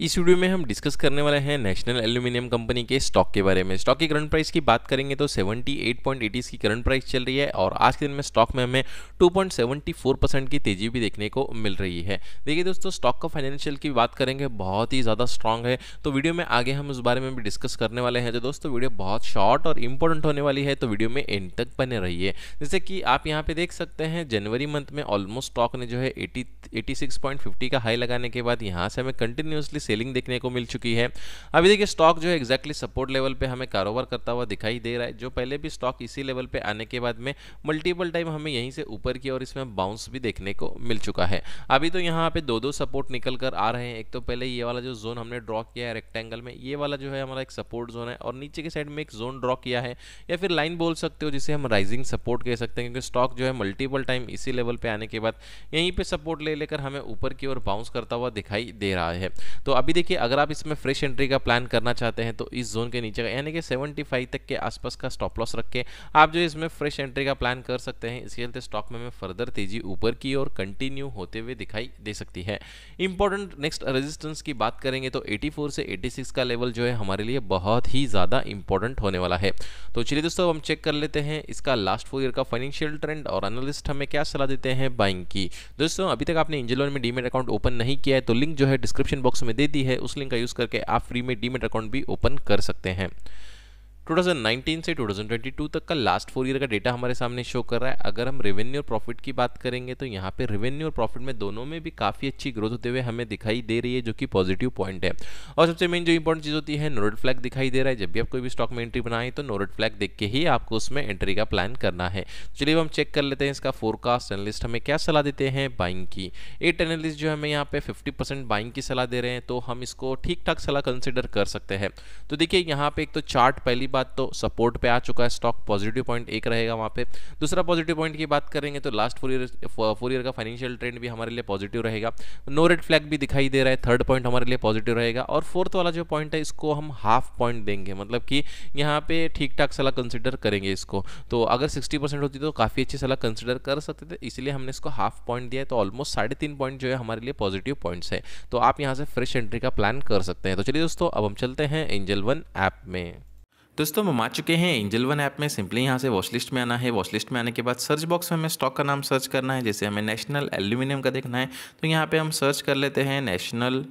इस वीडियो में हम डिस्कस करने वाले हैं नेशनल एल्यूमिनियम कंपनी के स्टॉक के बारे में स्टॉक की करंट प्राइस की बात करेंगे तो 78.80 की करंट प्राइस चल रही है और आज के दिन में स्टॉक में हमें 2.74 परसेंट की तेजी भी देखने को मिल रही है देखिए दोस्तों स्टॉक का फाइनेंशियल की बात करेंगे बहुत ही ज़्यादा स्ट्रॉन्ग है तो वीडियो में आगे हम उस बारे में भी डिस्कस करने वाले हैं तो दोस्तों वीडियो बहुत शॉर्ट और इंपॉर्टेंट होने वाली है तो वीडियो में एंड तक बने है जैसे कि आप यहाँ पे देख सकते हैं जनवरी मंथ में ऑलमोस्ट स्टॉक ने जो है एटी एटी का हाई लगाने के बाद यहाँ से हमें कंटिन्यूसली सेलिंग देखने को मिल चुकी है अभी देखिए स्टॉक जो है एक्जैक्टली सपोर्ट लेवल पे हमें कारोबार करता हुआ दिखाई दे रहा है जो पहले भी स्टॉक इसी लेवल पे आने के बाद में मल्टीपल टाइम हमें यहीं से ऊपर की और इसमें बाउंस भी देखने को मिल चुका है अभी तो यहाँ पे दो दो सपोर्ट निकल कर आ रहे हैं एक तो पहले ये वाला जो जोन हमने ड्रॉ किया है रेक्टेंगल में ये वाला जो है हमारा एक सपोर्ट जोन है और नीचे के साइड में एक जोन ड्रॉ किया है या फिर लाइन बोल सकते हो जिसे हम राइजिंग सपोर्ट कह सकते हैं क्योंकि स्टॉक जो है मल्टीपल टाइम इसी लेवल पे आने के बाद यहीं पे सपोर्ट ले लेकर हमें ऊपर की ओर बाउंस करता हुआ दिखाई दे रहा है तो अभी देखिए अगर आप इसमें फ्रेश एंट्री का प्लान करना चाहते हैं तो इस जोन के नीचे का यानी कि 75 तक के आसपास का स्टॉप लॉस रख आप जो इसमें फ्रेश एंट्री का प्लान कर सकते हैं इसके चलते स्टॉक में फर्दर तेजी ऊपर की और कंटिन्यू होते हुए दिखाई दे सकती है इंपॉर्टेंट नेक्स्ट रेजिस्टेंस की बात करेंगे तो एटी से एटी का लेवल जो है हमारे लिए बहुत ही ज़्यादा इंपॉर्टेंट होने वाला है तो चलिए दोस्तों हम चेक कर लेते हैं इसका लास्ट फोर ईयर का फाइनेंशियल ट्रेंड और एनालिस्ट हमें क्या सलाह देते हैं बाइंग की दोस्तों अभी तक आपने इंजिलोन में डीमेट अकाउंट ओपन नहीं किया है तो लिंक जो है डिस्क्रिप्शन बॉक्स में दे दे दी है उस लिंक का यूज़ करके आप फ्री में डीमेट अकाउंट भी ओपन कर सकते हैं 2019 से 2022 तक का लास्ट फोर ईयर का डेटा हमारे सामने शो कर रहा है अगर हम रेवेन्यू और प्रॉफिट की बात करेंगे तो यहाँ पे रेवेन्यू और प्रॉफिट में दोनों में भी काफ़ी अच्छी ग्रोथ होते हुए हमें दिखाई दे रही है जो कि पॉजिटिव पॉइंट है और सबसे मेन जो इंपॉर्टेंट चीज़ होती है नोरेट फ्लैग दिखाई दे रहा है जब भी आप कोई भी स्टॉक में एंट्री बनाए तो नोरेट फ्लैग देख के ही आपको उसमें एंट्री का प्लान करना है तो चलिए हम चेक कर लेते हैं इसका फोरकास्ट एनलिस्ट हमें क्या सलाह देते हैं बाइंग की एट एनलिस्ट जो हमें यहाँ पे फिफ्टी बाइंग की सलाह दे रहे हैं तो हम इसको ठीक ठाक सलाह कंसिडर कर सकते हैं तो देखिए यहाँ पे एक तो चार्ट पहली बात तो सपोर्ट पे आ चुका है स्टॉक पॉजिटिव पॉइंट एक रहेगा वहाँ पे दूसरा पॉजिटिव पॉइंट की बात करेंगे तो last four year four year का फाइनेंशियल ट्रेंड भी हमारे लिए पॉजिटिव रहेगा नो रेड फ्लैग भी दिखाई दे रहा है थर्ड पॉइंट हमारे लिए पॉजिटिव रहेगा और फोर्थ वाला जो पॉइंट है इसको हम हाफ पॉइंट देंगे मतलब कि यहाँ पे ठीक ठाक सलाह कंसिडर करेंगे इसको तो अगर सिक्सटी होती तो काफ़ी अच्छी सलाह कंसिडर कर सकते थे इसलिए हमने इसको हाफ पॉइंट दिया है तो ऑलमोस्ट साढ़े पॉइंट जो है हमारे लिए पॉजिटिव पॉइंट्स है तो आप यहाँ से फ्रेश एंट्री का प्लान कर सकते हैं तो चलिए दोस्तों अब हम चलते हैं एंजल वन ऐप में दोस्तों हम आ चुके हैं एंजल वन ऐप में सिंपली यहाँ से वॉचलिस्ट लिस्ट में आना है वॉचलिस्ट लिस्ट में आने के बाद सर्च बॉक्स में हमें स्टॉक का नाम सर्च करना है जैसे हमें नेशनल एल्यूमिनियम का देखना है तो यहाँ पे हम सर्च कर लेते हैं नेशनल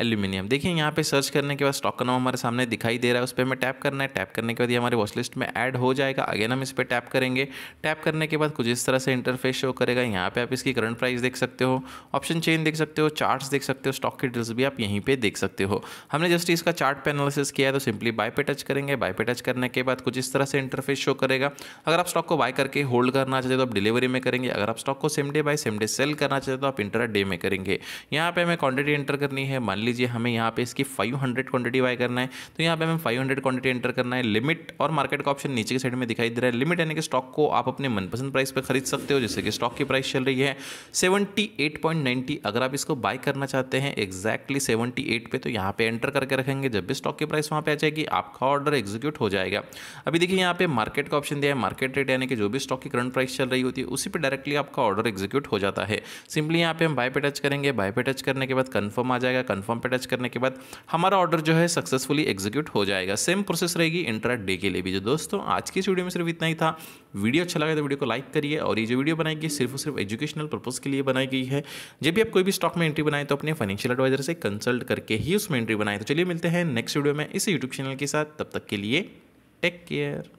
एल्यूमिनियम देखिए यहाँ पे सर्च करने के बाद स्टॉक का नाम हमारे सामने दिखाई दे रहा है उस पर हमें टैप करना है टैप करने के बाद ये हमारे वॉच लिस्ट में ऐड हो जाएगा अगेन हम इस पर टैप करेंगे टैप करने के बाद कुछ इस तरह से इंटरफेस शो करेगा यहाँ पे आप इसकी करंट प्राइस देख सकते हो ऑप्शन चेन देख सकते हो चार्ट देख सकते हो स्टॉक की डिटेल्स भी आप यहीं पर देख सकते हो हमने जस्ट इसका चार्ट पे एनालिसिस किया है तो सिंपली बाय पे टच करेंगे बाय पे टच करने के बाद कुछ इस तरह से इंटरफेस शो करेगा अगर आप स्टॉक को बाय करके होल्ड करना चाहते हो तो आप डिलीवरी में करेंगे अगर आप स्टॉक को same day buy same day sell करना चाहते हो तो आप इंटर डे में करेंगे यहाँ पर हमें क्वांटिटी एंटर करनी है मान लीजिए हमें यहाँ पे इसकी 500 क्वांटिटी बाय करना है तो यहाँ पे हमें 500 क्वांटिटी एंटर करना है लिमिट और मार्केट का ऑप्शन नीचे के साइड में दिखाई दे रहा है लिमिट यानी कि स्टॉक को आप अपने मनपसंद प्राइस पर खरीद सकते हो जैसे कि स्टॉक की प्राइस चल रही है सेवेंटी अगर आप इसको बाय करना चाहते हैं एक्जैक्टली सेवेंटी एट पे तो यहाँ पर एंटर करके रखेंगे जब भी स्टॉक की प्राइस वहाँ पर आ जाएगी आपका ऑर्डर एग्जीक्यूट हो जाएगा अभी देखिए यहाँ पे मार्केट का ऑप्शन दिया है मार्केट रेट यानी कि जो भी स्टॉक की करंट प्राइस चल रही होती है उसी पर डायरेक्टली आपका ऑर्डर एग्जीक्यूट हो जाता है सिंपली यहाँ पे हम बाय पे टच करेंगे बाय पे टच करने के बाद कंफर्म आ जाएगा कन्फर्म फॉर्म पे टच करने के बाद हमारा ऑर्डर जो है सक्सेसफुली एग्जीक्यूट हो जाएगा सेम प्रोसेस रहेगी इंट्रा डे के लिए भी जो दोस्तों आज की इस वीडियो में सिर्फ इतना ही था वीडियो अच्छा लगा तो वीडियो को लाइक करिए और ये जो वीडियो बनाई गई सिर्फ सिर्फ एजुकेशनल पर्पज़ के लिए बनाई गई है जब भी आप कोई भी स्टॉक में एंट्री बनाए तो अपने फाइनेंशियल एडवाइजर से कंसल्ट करके ही उसमें एंट्री बनाए तो चलिए मिलते हैं नेक्स्ट वीडियो में इस यूट्यूब चैनल के साथ तब तक के लिए टेक केयर